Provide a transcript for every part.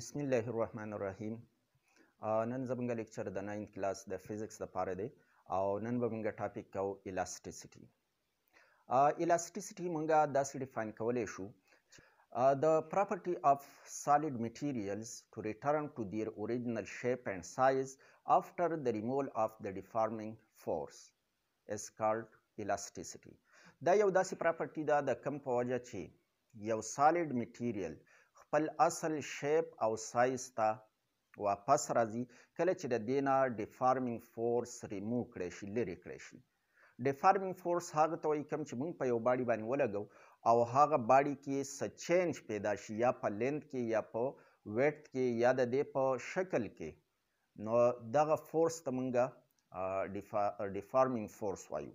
بسم الله الرحمن الرحیم نن زموږ لیکچر د 9th کلاس د فزکس لپاره دی او نن به موږ ټاپک کو الاستیسټي الاستیسټي موږ داسې ډیفاین کولای شو د property of solid materials to return to their original shape and size after the removal of the deforming force is called elasticity دا یو داسې پراپرټي ده د کم په وجه چې یو سالډ میټیریل خپل اصل شیپ او سایز ته واپس راځي کله چې د دینه ډیفارمینګ فورس ریمو کړی شي لرې کړی شي ډیفارمینګ فورس هغه ته وایي کوم چې موږ په یو باډي باندې ولګو او هغه باډي کې څه چینج پیدا شي یا په لینت کې یا په ویټ کې یا د دې په شکل کې نو دغه فورس ته موږ ډیفارمینګ فورس وایو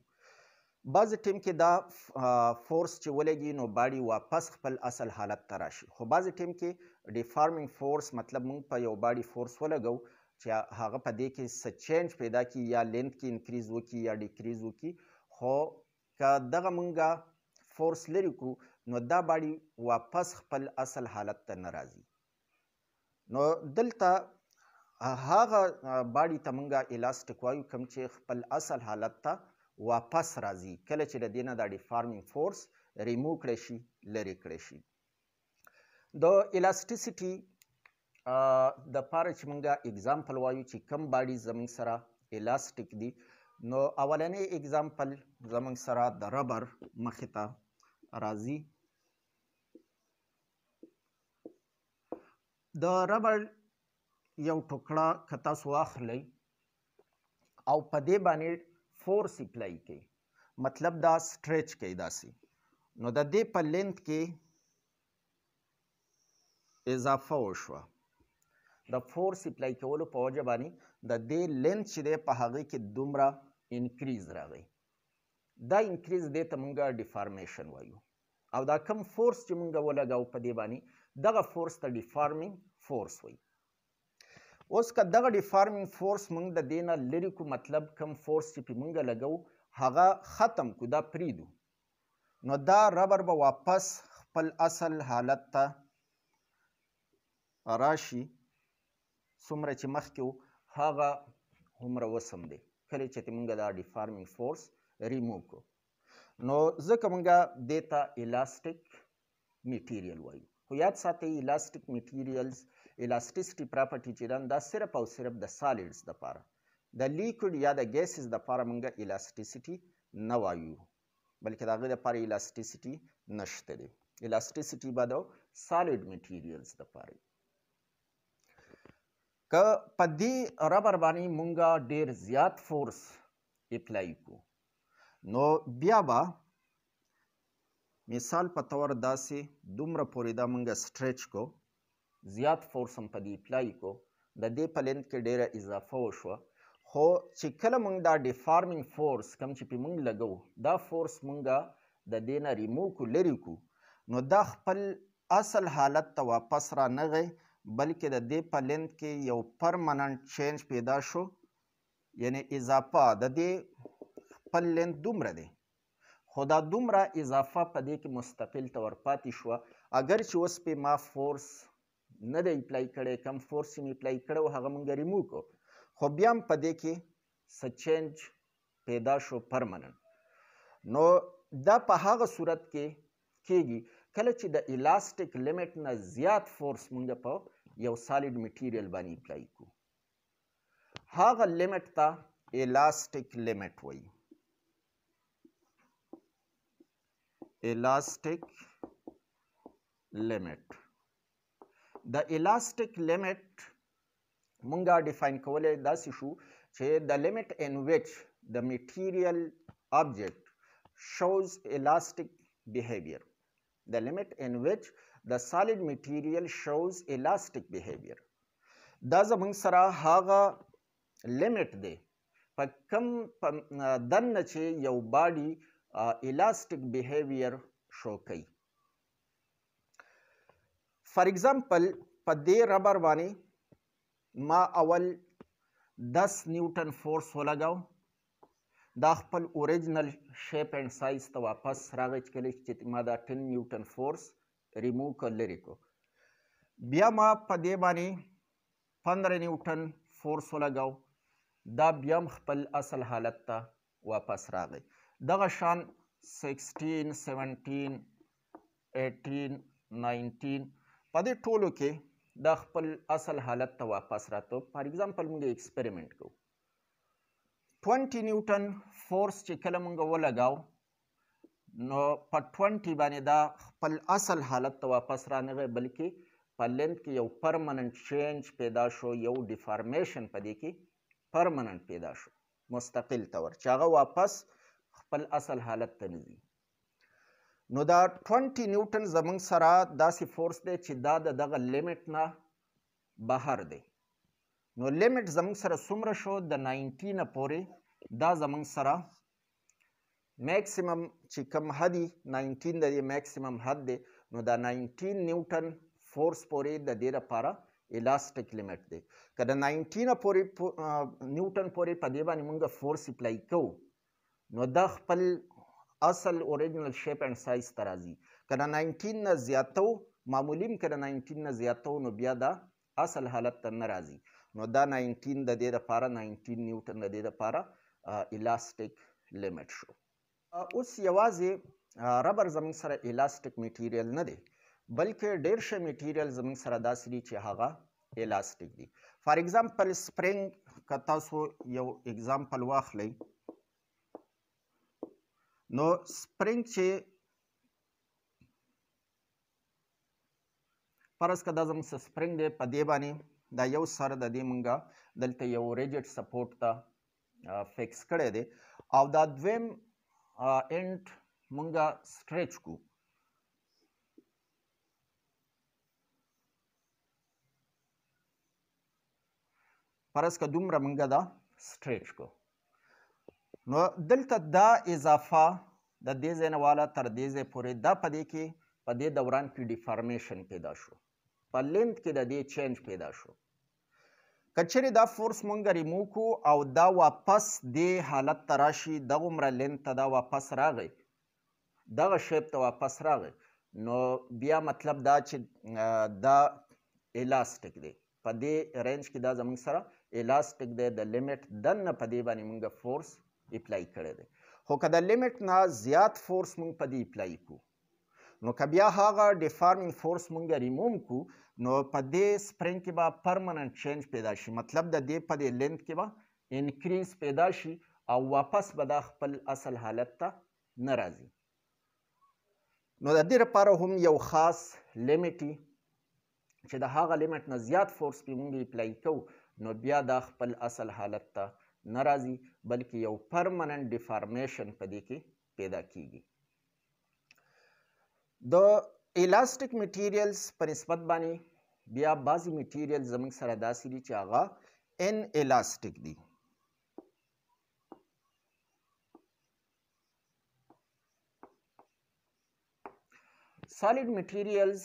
بعض ټیم کې دا فورس چې ولګي نو باډي واپس خپل اصل حالت ته راشي خو بعض ټیم کې ډیفارمینګ فورس مطلب موږ په یو باډي فورس ولګو چې هغه په دې کې څه چینج پیدا کی یا لینت کې انکریز وکي یا ډیکریز وکي خو که دغه مونږه فورس لري کو نو دا باډي واپس خپل اصل حالت ته نه راځي نو دلته هغه باډي ته مونږه الاستیک وایو کوم چې خپل اصل حالت ته واپس راځي کله چې د دینه د ډیفارمینګ فورس ریموو کړی شي لرې کړی شي د الاستیسټي د پاره چې موږ اگزامپل وایو چې کم باډي زموږ سره الاستیک دي نو اولنې اگزامپل زموږ سره د ربر مخې ته راځي د ربر یو ټوکړه که تاسو واخلئ او په دې باندې فورس اپلای کوي مطلب دا سټریچ کوي داسې نو د دې په لینت کې اضافه وشوه د فورس اپلای کولو په وجه باندې د دې لینت چې دی په هغې کې دومره انکریز راغی دا انکریز دی ته مونږ ډیفارمیشن وایو او دا کم فورس چې مونږ ولګاو په دې باندې دغه فورس ته ډیفارمینګ فورس وایي اوس که دغه ډیفارمینګ فورس موږ د دې نه لرې کړو مطلب کم فورس چې پې موږ لګو هغه ختم کو دا پریدو نو دا ربر به واپس خپل اصل حالت ته راشي څومره چې مخکې و هغه هومره وسم دی کله چې موږ دا ډیفارمینګ فورس ریموو کړو نو ځکه موږ دې ته الاستیک میټیریل وایو خو یاد ساتئ الاستیک میټیریلز الاستیسټي پراپرټي چې دن دا صرف او صرف د سالیډز د پاره د لیکوډ یا د ګیسز د پاره مونږه الاستیسټي نه وایو بلکې دا غوډه پاره الاستیسټي نشته دی الاستیسټي به د سالیډ میټیریلز د پاره که په دې ربر باندې مونږه ډیر زیات فورس اپلای کو نو بیا به مثال په تور داسې دومره پورې دا مونږه سټریچ کو زیات فورس هم په دې اپلای کو د دې په لند کې ډیره اضافه وشوه خو چې کله مونږ دا ډیفارمینګ فورس کم چې پې مونږ لګو دا فورس مونږه د دې نه ریمو کو لرې کو نو دا خپل اصل حالت ته واپس را نغی بلکې د دې په لند کې یو پرمننت چینج پیدا شو یعنی اضافه د دې خپل لند دومره دی خو دا دومره اضافه په دې کې مستقل ته ورپاتې شوه اگر چې اوس پې ما فورس نه دی اپلای کړی کم فورس مې اپلای کړی هغه مونږ ریموو کو خو بیا هم په دې کې څه چینج پیدا شو پرمننت نو دا په هغه صورت کې کېږي کله چې د الاستیک لیمټ نه زیات فورس مونږ په یو سالډ میټیریل باندې اپلای کو هغه لیمټ ته الاستیک لیمټ وایي elastic limit د elastic limit مونږه ډیفاین کولای داسې شو چې the limit in which the material object shows elastic behavior the limit in which the solid material shows elastic behavior دا زمونږ سره هغه limit دی په کم دنه چې یو باډي elastic behavior شو کوي فار ایگزامپل په دې ربر باندې ما اول 10 نیوټن فورس ولګاو دا خپل اوریجنل شیپ اینڈ سایز ته واپس راغی چې کله چې ما دا 10 نیوټن فورس ریمو کړ لري کو بیا ما په دې باندې 15 نیوټن فورس ولګاو دا بیا خپل اصل حالت ته واپس راغی دغه شان 16 17 18 19 په دې ټولو کې دا خپل اصل حالت ته واپس راتو فار اگزامپل موږ ایکسپریمنت کوو 20 نیوټن فورس چې کله موږ ولګاو نو په 20 باندې دا خپل اصل حالت ته واپس رانغی بلکې په لنت کې یو پرمننت چینج پیدا شو یو ډیفارمیشن په دې کې پرمننت پیدا شو مستقل طور چې هغه واپس خپل اصل حالت ته نه ځي نو دا 20 نیوټن زمونږ سره داسې فورس دی چې دا د دغه لیمټ نه بهر دی نو لیمټ زمونږ سره څومره شو د 90 نه پورې دا زمونږ سره میکسیمم چې کم حد 19 د دې میکسیمم حد دی نو دا 19 نیوټن فورس پورې د دې لپاره الاستیک لیمټ دی که د 19 پورې نیوټن پورې په دې باندې موږ فورس اپلای کوو نو دا خپل اصل اوریجنال شیپ اند سایز ته راځي که د 19 نه زیاته معمولی هم که د 19 نه زیاته نو بیا دا اصل حالت ته نه راځي نو دا 19 د دې دپاره 19 نیوټن د دې دپاره الاستیک لیمټ شو اوس یوازې ربر زموږ سره الاستیک میټیریل نه دی بلکې ډېر ښه میټیریل زموږ سره داسې دي چې هغه الاستیک دي فار اگزامپل سپرینګ که تاسو یو اگزامپل واخلئ نو سپرینګ چې پرس کدا زم سپرینګ دی په دې باندې دا یو سر د دې مونږه دلته یو ریجټ سپورټ ته فکس کړی دی او دا دویم انټ مونږه سټریچ کو پرس که دومره مونږه دا سټریچ کو نو دلته دا اضافه د دې ځای نه والا تر دې ځای پورې دا په دې کې په دې دوران کې ډیفارمیشن پیدا شو په لینت کې د دې چینج پیدا شو کچری دا فورس مونږ ریمو کو او دا واپس دې حالت ته راشي دغومره لینت ته دا واپس راغی دغه شیپ ته واپس راغی نو بیا مطلب دا چې دا الاستیک دی په دې رینج کې دا زمونږ سره الاستیک دی د لیمټ دننه په دې باندې مونږ فورس اپلای کړی دی خو که د لیمټ نه زیات فورس مونږ په دې اپلای کو نو که بیا هغه ډیفارمینګ فورس مونږ ریموم کو نو په دې سپرینګ کې به پرمننت چینج پیدا شي مطلب د دې په دې لینت کې به انکریز پیدا شي او واپس به دا خپل اصل حالت ته نه راځي نو د دې لپاره هم یو خاص لیمټي چې د هغه لیمټ نه زیات فورس پې مونږ اپلای کوو نو بیا دا خپل اصل حالت ته نه راځي بلکې یو پرمننت ډیفارمیشن په دې کې پیدا کیږي د الاستیک میټیریلز په نسبت باندې بیا بعضی میټیریل زموږ سره داسې دي چې هغه ان الاستیک دي solid materials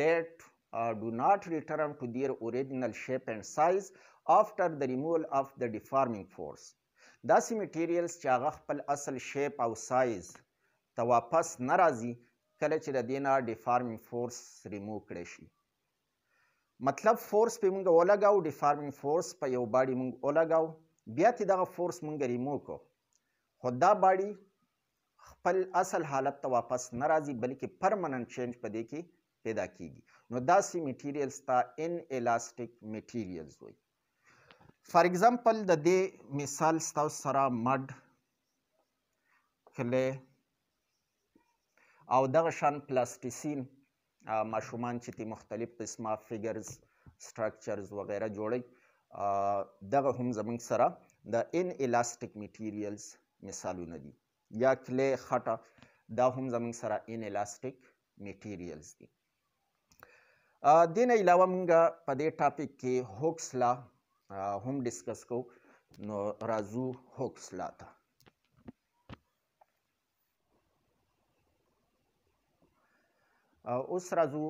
that uh, do not return to their original shape and size after the removal of the deforming force داسې میټیریلز چې هغه خپل اصل شیپ او سایز ته واپس نه راځي کله چې د دې نه ډیفارمینګ فورس ریموو کړی شي مطلب فورس پې موږ ولګاو ډیفارمینګ فورس په یو باډي موږ ولګاو بیا چې دغه فورس موږ ریموو کړو خو دا باډي خپل اصل حالت ته واپس نه راځي بلکې پرمننت چینج په دې کې پیدا کیږي نو داسې میټیریلز ته ان الاستیک میټیریلز وایي فار ایگزامپل د دې مثال ستاسو سره مډ کلی او دغه شان پلاستیسین ماشومان چې تی مختلف قسمه فیګرز سټرکچرز وغیره جوړي دغه هم زمونږ سره د ان الاستیک میټیریلز مثالونه دي یا کلی خټه دا هم زمونږ سره ان الاستیک میټیریلز دي دین علاوه موږ په دې ټاپک کې هوکس لا هم ډیسکس کوو نو راځو هوکس لا ته اوس راځو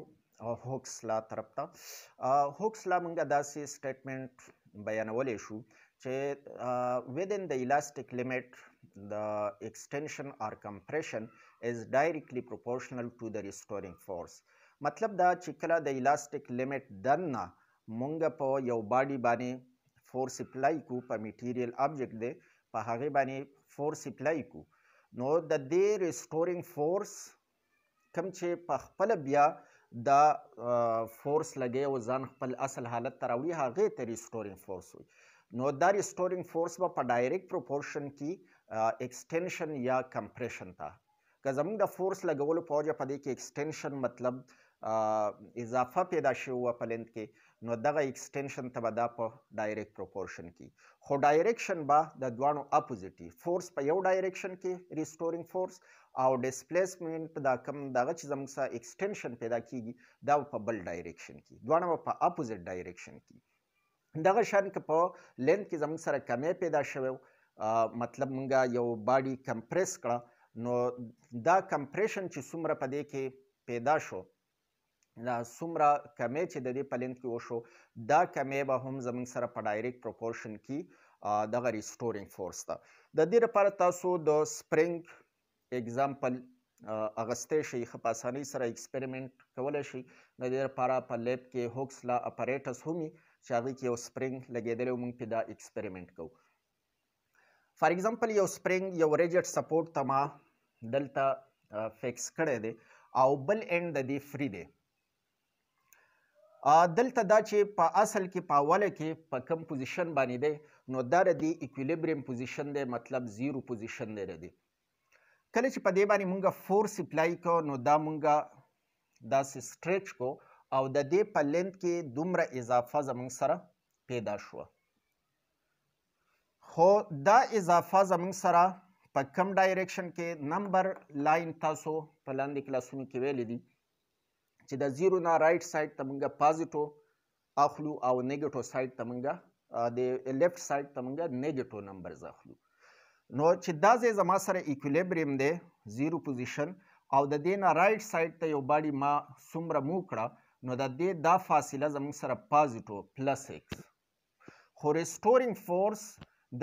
هوکس لا طرف ته هوکس لا موږ داسې سټیټمنټ بیانولی شو چې within the elastic limit the extension or compression is directly proportional to the restoring force مطلب دا چې کله د elastic limit دننه مونږ په یو باډي باندې فورس اپلای کو په میټیریل آبجیکټ دی په هغه باندې فورس اپلای کو نو د دې ریسټورینګ فورس کم چې په خپل بیا دا فورس لګي او ځان خپل اصل حالت ته راوړي هغه ته ریسټورینګ فورس وي نو دا ریسټورینګ فورس به په ډایرکټ پروپورشن کې ایکستنشن یا کمپریشن ته که زمونږ د فورس لګولو په وجه په دې کې ایکستنشن مطلب اضافه پیدا شوه په لند کې نو دغه ایکسټینشن ته به دا په ډایرکټ پروپورشن کې خو ډایرکشن به د دوانو اپوزیټي فورس په یو ډایرکشن کې ریسټورینګ فورس او ډیسپلیسمنت دا کم دغه چې زموږ سره ایکسټینشن پیدا کیږي دا په بل ډایرکشن کې دوانو په اپوزیټ ډایرکشن کې دغه شان که په لند کې زموږ سره کمی پیدا شوی مطلب مونږه یو باډي کمپریس کړه نو دا کمپریشن چې څومره په دې کې پیدا شو دا څومره کمی چې د دې پلند کې وشو دا کمی به هم زموږ سره په ډایرکټ پروپورشن کې دغه ریسټورینګ فورس ته د دې لپاره تاسو د سپرینګ اگزامپل اغستی شي ښه په اسانۍ سره اکسپریمنټ کولی شي د دې لپاره په لیب کې هوکس لا اپریټس هم وي چې هغې کې یو سپرینګ لګېدلی موږ پې دا اکسپریمنټ کوو فار اگزامپل یو سپرینګ یو ریجټ سپورټ ته ما دلته فکس کړی دی او بل اینډ د دې فری دی دلته دا چې په اصل کې په اوله کې په کم پوزیشن باندې دی نو دا ردی ایکویلیبریم پوزیشن دی مطلب زیرو پوزیشن دی ردی کله چې په دې باندې مونږه فورس اپلای کو نو دا مونږه داسې سټریچ کو او د دې په لینت کې دومره اضافه زمونږ سره پیدا شوه خو دا اضافه زمونږ سره په کم ډایریکشن کې نمبر لاین تاسو په لاندې کلاسونو کې ویلې دي چې د زیرو نه رائټ سایډ ته موږ پازیټو اخلو او نیګټیو سایډ ته موږ د لیفټ سایډ ته موږ نیګټیو نمبرز اخلو نو چې دا ځای زما سره ایکولیبریم دی زیرو پوزیشن او د دې نه رائټ سایډ ته یو باډي ما څومره مو کړه نو د دې دا فاصله زموږ سره پازیټو پلس ایکس خو ریسټورینګ فورس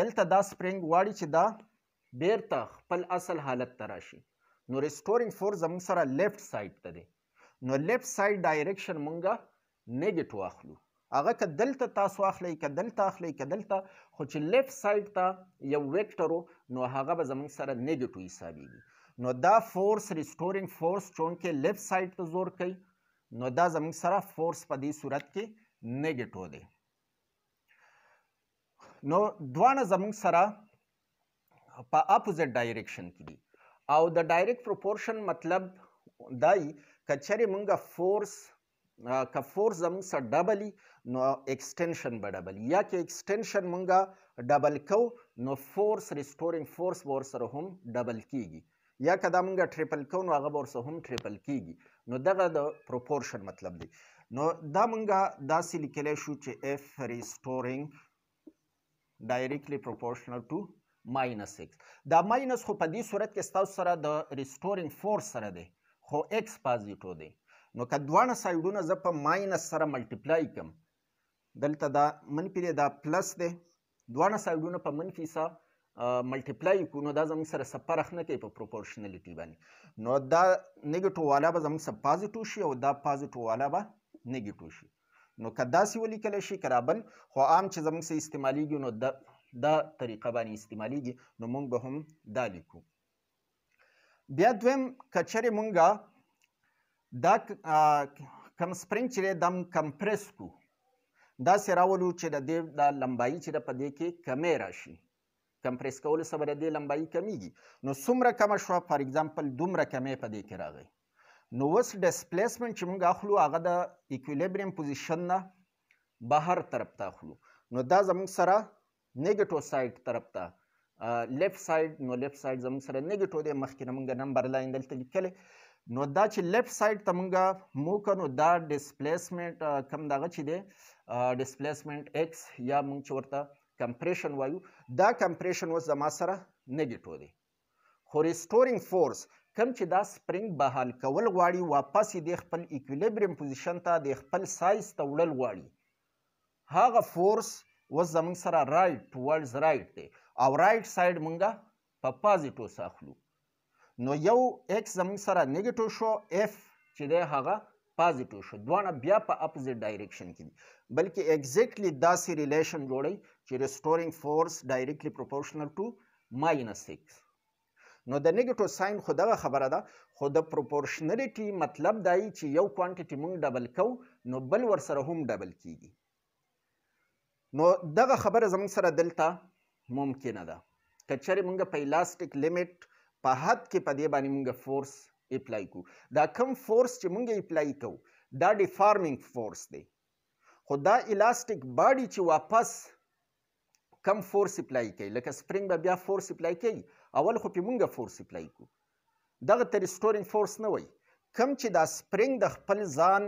دلته دا سپرینګ غواړي چې دا بیرته خپل اصل حالت ته راشي نو ریسټورینګ فورس زموږ سره لیفټ سایډ ته دی نو لیفت ساید ډایرکشن مونږه نیگیټو اخلو هغه که دلته تاسو اخلي که دلته اخلي که دلته خو چې لیفت ساید ته یو ویکټر نو هغه به زمونږ سره نیگیټو حسابېږي نو دا فورس ریسټورینګ فورس چونکې لیفت ساید ته زور کوي نو دا زمونږ سره فورس په دې صورت کې نیگیټو دی نو دواړه زمونږ سره په اپوزیټ ډایرکشن کې دي او د ډایرکټ پروپورشن مطلب دای کچره مونږه فورس که فورس زمونږ سره ډبل نو اکسټنشن به ډبل یا کې اکسټنشن مونږه ډبل کو نو فورس ریسټورینګ فورس به ورسره هم ډبل کیږي یا که دا مونږه ټریپل کو نو هغه به ورسره هم ټریپل کیږي نو دغه د پروپورشن مطلب دی نو دا مونږه داسې لیکلی شو چې اف ریسټورینګ ډایریکټلی پروپورشنل ټو ماینس 6 دا ماینس خو په دې صورت کې ستاسو سره د ریسټورینګ فورس سره دی خو ایکس پازیټو دی نو که دواړه سایډونه زه په ماینس سره ملټیپلای کړم دلته دا منفي دی دا پلس دی دواړه سایډونه په منفي سره ملټیپلای کړو نو دا زموږ سره څه فرق نه کوي په پروپورشنلټي باندې نو دا نیګیټو والا به زموږ سره پازیټو شي او دا پازیټو والا به نیګیټو شي نو که داسې ولیکلی شي کرابل خو عام چې زموږ سره استعمالیږي نو دا دا طریقه باندې استعمالیږي نو موږ به هم دا لیکو بیا دویم کچری مونږه دا کم سپرینګ چې دم کمپریس کو دا سراولو چې د دې د لمبایي چې د پدې کې کمې راشي کمپریس کول سره د دې لمبایي کمیږي نو څومره کم شو فار ایگزامپل دومره کمې پدې کې راغی نو وس ډیسپلیسمنت چې موږ اخلو هغه د ایکویلیبریم پوزیشن نه بهر طرف ته اخلو نو دا زموږ سره نیگیټو سایډ طرف ته لیفټ ساید نو لیفټ ساید زموږ سره نیگیټو دی مخکې نه موږ نمبر لاین دلته لیکلی نو دا چې لیفټ ساید ته موږ مو کړو دا ډسپلیسمنت کم دغه چې دی ډسپلیسمنت ایکس یا موږ چې ورته کمپریشن وایو دا کمپریشن اوس زما سره نیگیټو دی خو ریسټورینګ فورس کم چې دا سپرینګ بحال کول غواړي واپس د خپل ایکویلیبریم پوزیشن ته د خپل سایز ته وړل غواړي هغه فورس اوس زموږ سره رایټ ټوورډز رایټ دی او رایټ ساید مونږه په پازیټو ساخلو نو یو ایکس زمونږ سره نیگیټیو شو اف چې دی هغه پازیټیو شو دواړه بیا په اپوزیټ ډایرکشن کې دي بلکې اگزیکټلی داسې ریلیشن جوړی چې ریسټورینګ فورس ډایرکټلی پروپورشنل ټو ماینس سکس نو د نیگیټیو ساين خو دغه خبره ده خو د پروپورشنلټي مطلب دای چې یو کوانټیټي مونږ ډبل کو نو بل ور سره هم ډبل کیږي نو دغه خبره زمونږ سره دلته ممکنه ده که چیرې مونږ په الاستیک لیمټ په حد کې په دې باندې مونږ فورس اپلای کو دا کم فورس چې مونږ اپلای کو دا ډیفارمینګ فورس دی خو دا الاستیک باډي چې واپس کم فورس اپلای کوي لکه سپرینګ به بیا فورس اپلای کوي اول خو په مونږه فورس اپلای کو دغه ته ریسټورینګ فورس نه وای کم چې دا سپرینګ د خپل ځان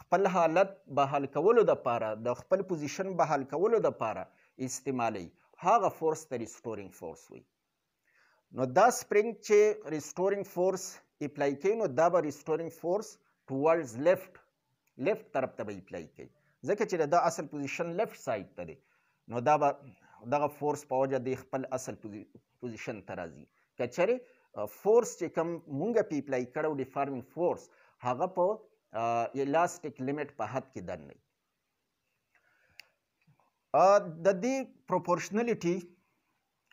خپل حالت بحال کولو د پاره د خپل پوزیشن بحال کولو د پاره استعمالی هغه فورس ته ریسټورینګ فورس وي نو دا سپرینګ چې ریسټورینګ فورس اپلای کوي نو دا به ریسټورینګ فورس ټوورډز لیفټ لیفټ طرف ته به اپلای کوي ځکه چې دا اصل پوزیشن لیفټ سایډ ته دی نو دا به دغه فورس په وجه د خپل اصل پوزیشن ته راځي که چیرې فورس چې کوم مونږ پی اپلای کړو ډیفارمینګ فورس هغه په الاستیک لیمټ په حد کې دن نه د دې پروپورشنالیټي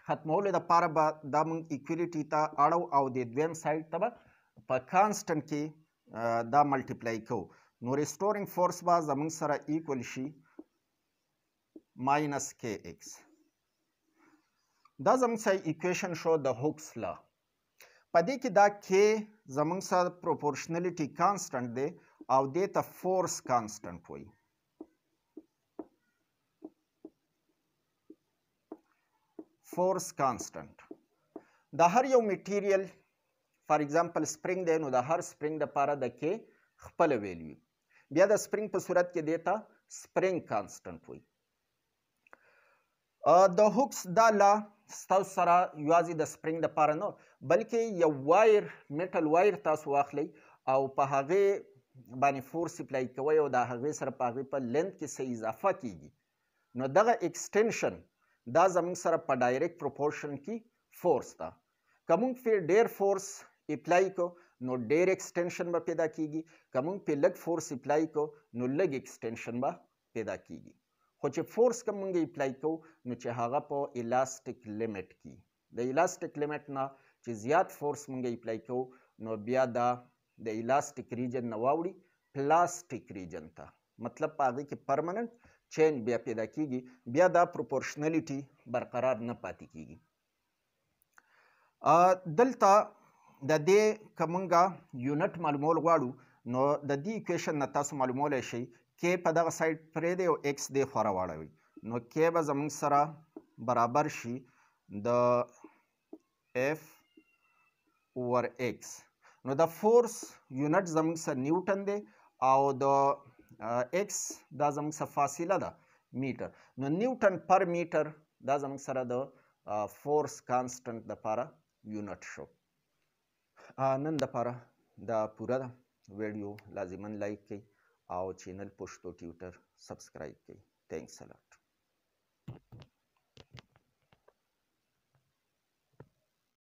ختمولو لپاره به دا موږ ایکویلیټي ته اړو او د دویم سایډ ته به په کانسټنټ کې دا ملټیپلای کوو نو ریسټورینګ فورس به زموږ سره ایکول شي ماینس کے ایکس دا زموږ سره ایکویشن شو د هوکس لا په دې کې دا کې زموږ سره پروپورشنالیټي کانسټنټ دی او دې ته فورس کانسټنټ وایي force constant. د هر یو میټیریل فار ایگزامپل سپرینګ دی نو د هر سپرینګ د پاره د کې خپل ویلیو بیا د سپرینګ په صورت کې دیتا سپرینګ کانسټنټ وي د هوکس دا لا ستاسو سره یوازې د سپرینګ د پاره نه بلکې یو وایر میټل وایر تاسو واخلئ او په هغې باندې فورس اپلای کوئ او د هغې سره په هغې په لنت کې څه اضافه کیږي نو دغه اکسټینشن دا زموږ سره په ډایرکټ پروپورشن کې فورس ده که موږ پې ډېر فورس اپلای کو نو ډېر اکسټینشن به پیدا کیږي که موږ پې لږ فورس اپلای کو نو لږ اکسټینشن به پیدا کیږي خو چې فورس کوم موږ اپلای کو نو چې هغه په الاستیک لیمټ کې د الاستیک لیمټ نه چې زیات فورس موږ اپلای کو نو بیا دا د الاستیک ریجن نه واوړي پلاستیک ریجن ته مطلب په هغه کې پرمننت چین بیا پیدا کیږي بیا دا پروپورشنلیټي برقرار نه پاتې کیږي دلته د دې کمنګا یونټ معلومول غواړو نو د دې ایکویشن نه تاسو معلومولی شئ کې په دغه سایډ پرې دی او ایکس دی خورا واړوي نو کې به زمونږ سره برابر شي د اف اوور ایکس نو د فورس یونټ زمونږ سره نیوټن دی او د x دا زموږ سره فاصله ده میټر نو نیوټن پر میټر دا زموږ سره د فورس کانسټنټ لپاره یونټ شو نن لپاره دا پوره ده ویډیو لازما لایک کړئ او چینل پښتو ټیوټر سبسکرایب کړئ تھینکس ا لټ